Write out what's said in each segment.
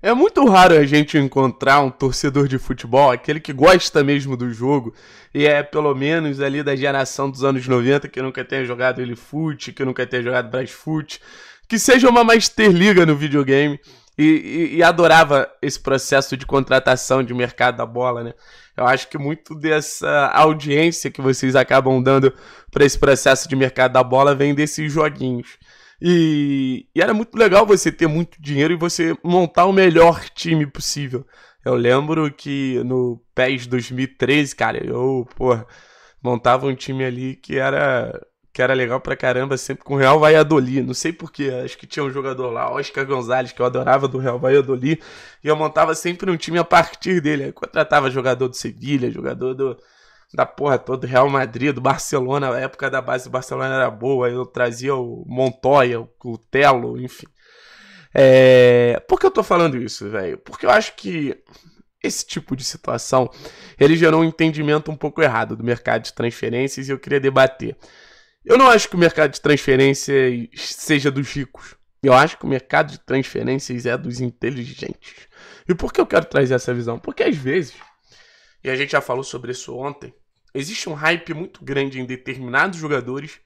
É muito raro a gente encontrar um torcedor de futebol, aquele que gosta mesmo do jogo, e é pelo menos ali da geração dos anos 90, que nunca tenha jogado ele fute, que nunca tenha jogado Brasfoot, que seja uma Masterliga no videogame. E, e, e, adorava esse processo de contratação de mercado da bola, né? Eu acho que muito dessa audiência que vocês acabam dando para esse processo de mercado da bola vem desses joguinhos. E, e, era muito legal você ter muito dinheiro e você montar o melhor time possível. Eu lembro que no PES 2013, cara, eu, porra, montava um time ali que era que era legal pra caramba, sempre com o Real Valladolid. Não sei porquê, acho que tinha um jogador lá, Oscar Gonzalez, que eu adorava do Real Valladolid, e eu montava sempre um time a partir dele. Eu contratava jogador do Sevilha, jogador do, da porra toda, Real Madrid, do Barcelona, a época da base do Barcelona era boa, eu trazia o Montoya, o Cutelo enfim. É... Por que eu tô falando isso, velho? Porque eu acho que esse tipo de situação ele gerou um entendimento um pouco errado do mercado de transferências e eu queria debater. Eu não acho que o mercado de transferências seja dos ricos. Eu acho que o mercado de transferências é dos inteligentes. E por que eu quero trazer essa visão? Porque às vezes e a gente já falou sobre isso ontem, existe um hype muito grande em determinados jogadores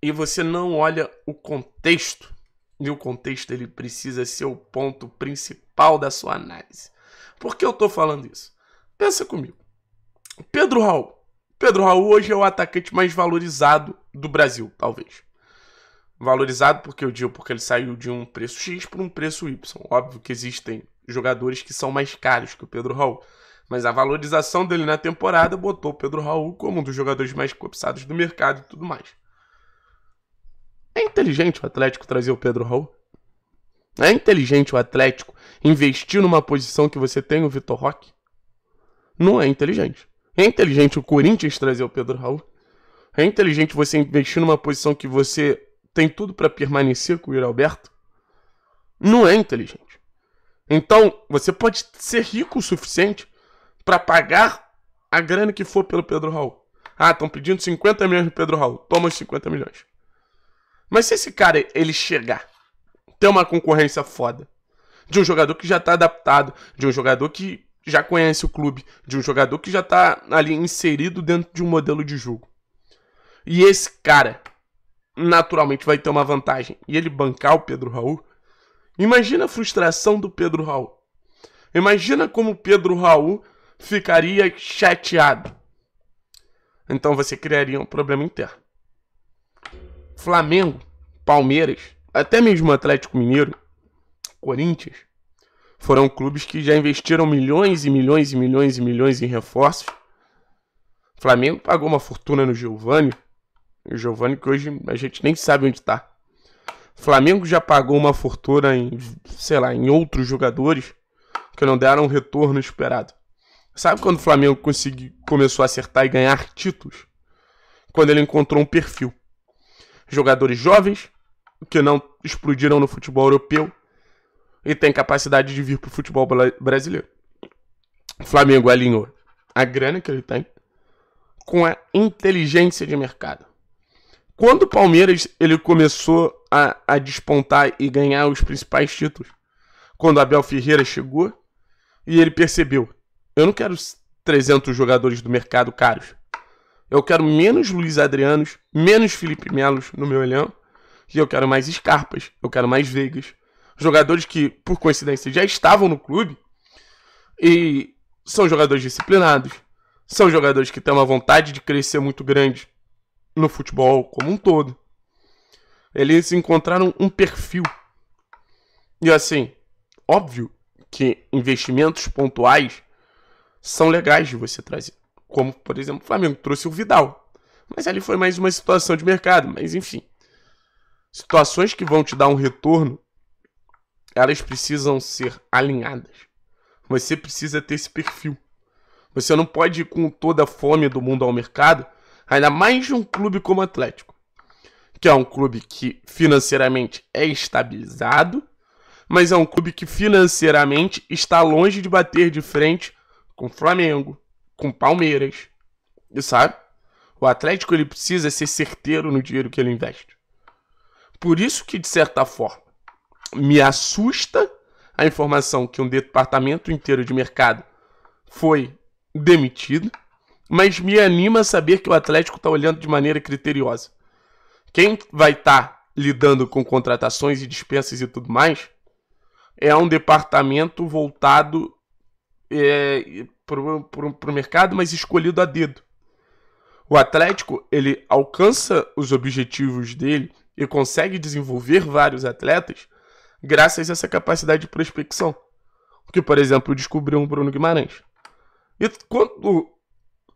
e você não olha o contexto. E o contexto ele precisa ser o ponto principal da sua análise. Por que eu estou falando isso? Pensa comigo. Pedro Raul. Pedro Raul hoje é o atacante mais valorizado do Brasil, talvez. Valorizado porque eu digo porque ele saiu de um preço X para um preço Y. Óbvio que existem jogadores que são mais caros que o Pedro Raul. Mas a valorização dele na temporada botou o Pedro Raul como um dos jogadores mais cobiçados do mercado e tudo mais. É inteligente o Atlético trazer o Pedro Raul? É inteligente o Atlético investir numa posição que você tem o Vitor Roque? Não é inteligente. É inteligente o Corinthians trazer o Pedro Raul? É inteligente você investir numa posição que você tem tudo para permanecer com o Alberto? Não é inteligente. Então, você pode ser rico o suficiente para pagar a grana que for pelo Pedro Raul. Ah, estão pedindo 50 milhões do Pedro Raul. Toma os 50 milhões. Mas se esse cara ele chegar, ter uma concorrência foda, de um jogador que já tá adaptado, de um jogador que já conhece o clube, de um jogador que já tá ali inserido dentro de um modelo de jogo. E esse cara naturalmente vai ter uma vantagem e ele bancar o Pedro Raul. Imagina a frustração do Pedro Raul. Imagina como o Pedro Raul ficaria chateado. Então você criaria um problema interno. Flamengo, Palmeiras, até mesmo Atlético Mineiro, Corinthians, foram clubes que já investiram milhões e milhões e milhões e milhões em reforços. Flamengo pagou uma fortuna no Giovani. O Giovani que hoje a gente nem sabe onde está. Flamengo já pagou uma fortuna em, sei lá, em outros jogadores que não deram o retorno esperado. Sabe quando o Flamengo consegui, começou a acertar e ganhar títulos? Quando ele encontrou um perfil. Jogadores jovens, que não explodiram no futebol europeu e têm capacidade de vir para o futebol brasileiro. O Flamengo alinhou a grana que ele tem com a inteligência de mercado. Quando o Palmeiras ele começou a, a despontar e ganhar os principais títulos, quando Abel Ferreira chegou e ele percebeu eu não quero 300 jogadores do mercado caros. Eu quero menos Luiz Adrianos, menos Felipe Melos no meu elenco. E eu quero mais Scarpas, eu quero mais Vegas. Jogadores que, por coincidência, já estavam no clube. E são jogadores disciplinados. São jogadores que têm uma vontade de crescer muito grande no futebol como um todo. Eles encontraram um perfil. E assim, óbvio que investimentos pontuais são legais de você trazer. Como, por exemplo, o Flamengo trouxe o Vidal. Mas ali foi mais uma situação de mercado. Mas enfim. Situações que vão te dar um retorno, elas precisam ser alinhadas. Você precisa ter esse perfil. Você não pode ir com toda a fome do mundo ao mercado, ainda mais de um clube como o Atlético, que é um clube que financeiramente é estabilizado, mas é um clube que financeiramente está longe de bater de frente com Flamengo, com Palmeiras, e sabe? O Atlético ele precisa ser certeiro no dinheiro que ele investe. Por isso que de certa forma me assusta a informação que um departamento inteiro de mercado foi demitido, mas me anima a saber que o Atlético está olhando de maneira criteriosa. Quem vai estar tá lidando com contratações e dispensas e tudo mais é um departamento voltado é, por, por, por mercado, mas escolhido a dedo. O Atlético ele alcança os objetivos dele e consegue desenvolver vários atletas graças a essa capacidade de prospecção. Que, por exemplo, descobriu um Bruno Guimarães. E quando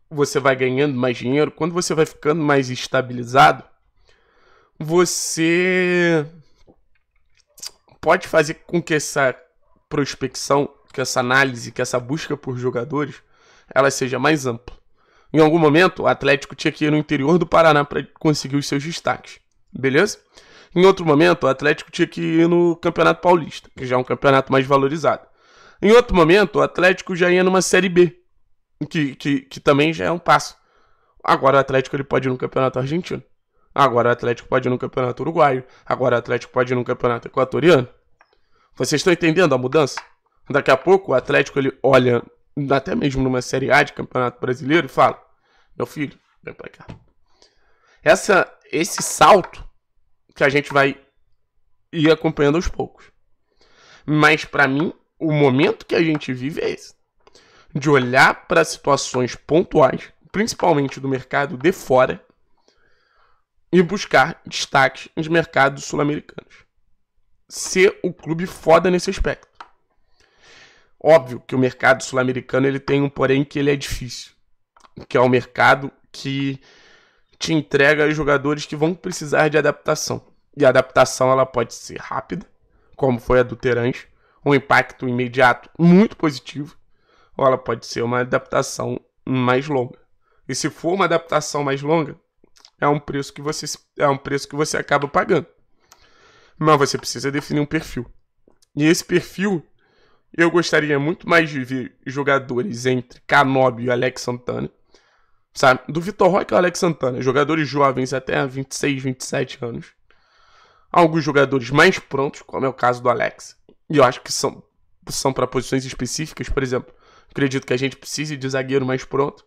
você vai ganhando mais dinheiro, quando você vai ficando mais estabilizado, você pode fazer com que essa prospecção que essa análise, que essa busca por jogadores, ela seja mais ampla. Em algum momento, o Atlético tinha que ir no interior do Paraná para conseguir os seus destaques, beleza? Em outro momento, o Atlético tinha que ir no Campeonato Paulista, que já é um campeonato mais valorizado. Em outro momento, o Atlético já ia numa Série B, que, que, que também já é um passo. Agora o Atlético ele pode ir no Campeonato Argentino. Agora o Atlético pode ir no Campeonato Uruguaio. Agora o Atlético pode ir no Campeonato Equatoriano. Vocês estão entendendo a mudança? Daqui a pouco o Atlético ele olha até mesmo numa Série A de Campeonato Brasileiro e fala: "Meu filho, vem para cá". Essa esse salto que a gente vai ir acompanhando aos poucos. Mas para mim, o momento que a gente vive é esse. De olhar para situações pontuais, principalmente do mercado de fora, e buscar destaques nos mercados sul-americanos. Ser o clube foda nesse aspecto. Óbvio que o mercado sul-americano ele tem um porém que ele é difícil, que é um mercado que te entrega jogadores que vão precisar de adaptação. E a adaptação ela pode ser rápida, como foi a do Terans, um impacto imediato muito positivo, ou ela pode ser uma adaptação mais longa. E se for uma adaptação mais longa, é um preço que você é um preço que você acaba pagando. Mas você precisa definir um perfil. E esse perfil eu gostaria muito mais de ver jogadores entre Canóbio e Alex Santana. Sabe? Do Vitor Roque ao Alex Santana. Jogadores jovens até 26, 27 anos. Alguns jogadores mais prontos, como é o caso do Alex. E eu acho que são, são para posições específicas. Por exemplo, acredito que a gente precise de zagueiro mais pronto.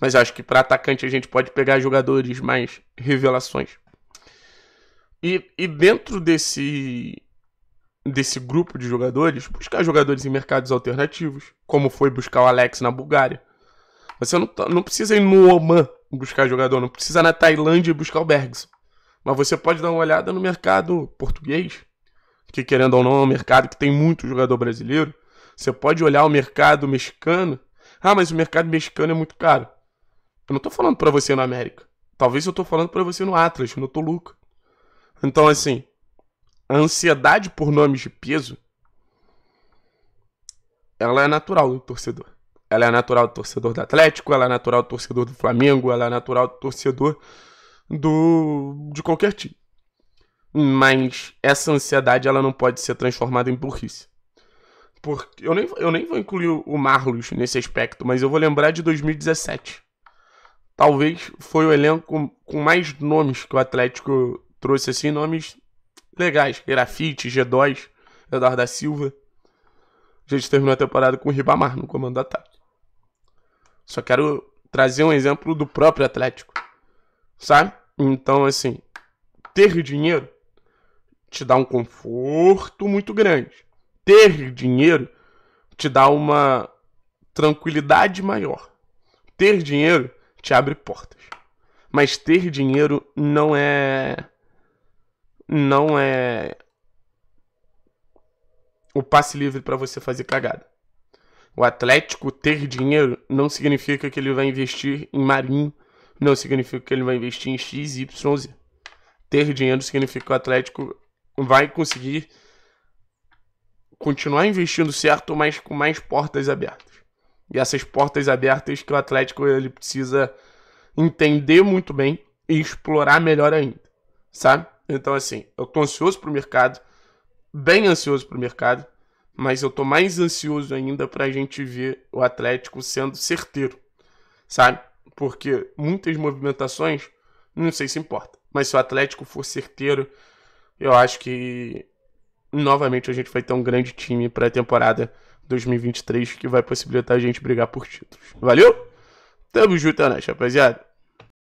Mas eu acho que para atacante a gente pode pegar jogadores mais revelações. E, e dentro desse desse grupo de jogadores buscar jogadores em mercados alternativos, como foi buscar o Alex na Bulgária. Você não, tá, não precisa ir no Oman buscar jogador, não precisa ir na Tailândia buscar o Bergs. Mas você pode dar uma olhada no mercado português, que querendo ou não é um mercado que tem muito jogador brasileiro. Você pode olhar o mercado mexicano. Ah, mas o mercado mexicano é muito caro. Eu não tô falando para você na América. Talvez eu tô falando para você no Atlas, no Toluca. Então, assim, a ansiedade por nomes de peso, ela é natural do torcedor. Ela é natural do torcedor do Atlético, ela é natural do torcedor do Flamengo, ela é natural do torcedor do de qualquer time. Mas essa ansiedade ela não pode ser transformada em burrice. Porque eu nem, eu nem vou incluir o Marlos nesse aspecto, mas eu vou lembrar de 2017. Talvez foi o elenco com mais nomes que o Atlético trouxe assim, nomes legais. Grafite, G2, Eduardo da Silva. A gente terminou a temporada com o Ribamar no comando do ataque. Só quero trazer um exemplo do próprio Atlético. Sabe? Então, assim, ter dinheiro te dá um conforto muito grande. Ter dinheiro te dá uma tranquilidade maior. Ter dinheiro te abre portas. Mas ter dinheiro não é não é o passe livre para você fazer cagada. O Atlético ter dinheiro não significa que ele vai investir em Marinho, não significa que ele vai investir em XYZ. Ter dinheiro significa que o Atlético vai conseguir continuar investindo certo, mas com mais portas abertas. E essas portas abertas que o Atlético ele precisa entender muito bem e explorar melhor ainda, sabe? Então, assim, eu tô ansioso pro mercado, bem ansioso pro mercado, mas eu tô mais ansioso ainda pra gente ver o Atlético sendo certeiro, sabe? Porque muitas movimentações, não sei se importa, mas se o Atlético for certeiro, eu acho que novamente a gente vai ter um grande time para a temporada 2023 que vai possibilitar a gente brigar por títulos. Valeu? Tamo junto, né, rapaziada?